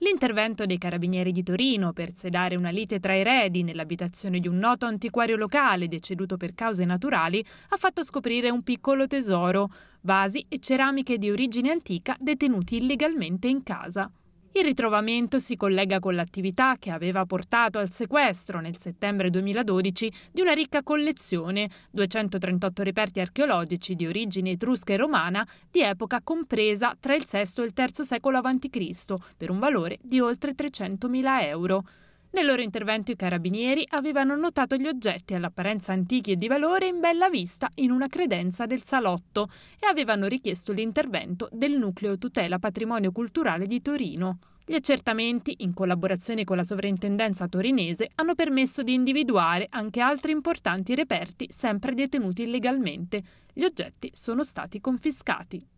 L'intervento dei carabinieri di Torino per sedare una lite tra eredi nell'abitazione di un noto antiquario locale deceduto per cause naturali ha fatto scoprire un piccolo tesoro, vasi e ceramiche di origine antica detenuti illegalmente in casa. Il ritrovamento si collega con l'attività che aveva portato al sequestro nel settembre 2012 di una ricca collezione, 238 reperti archeologici di origine etrusca e romana di epoca compresa tra il VI e il III secolo a.C., per un valore di oltre 300.000 euro. Nel loro intervento i carabinieri avevano notato gli oggetti all'apparenza antichi e di valore in bella vista in una credenza del salotto e avevano richiesto l'intervento del nucleo tutela patrimonio culturale di Torino. Gli accertamenti, in collaborazione con la sovrintendenza torinese, hanno permesso di individuare anche altri importanti reperti sempre detenuti illegalmente. Gli oggetti sono stati confiscati.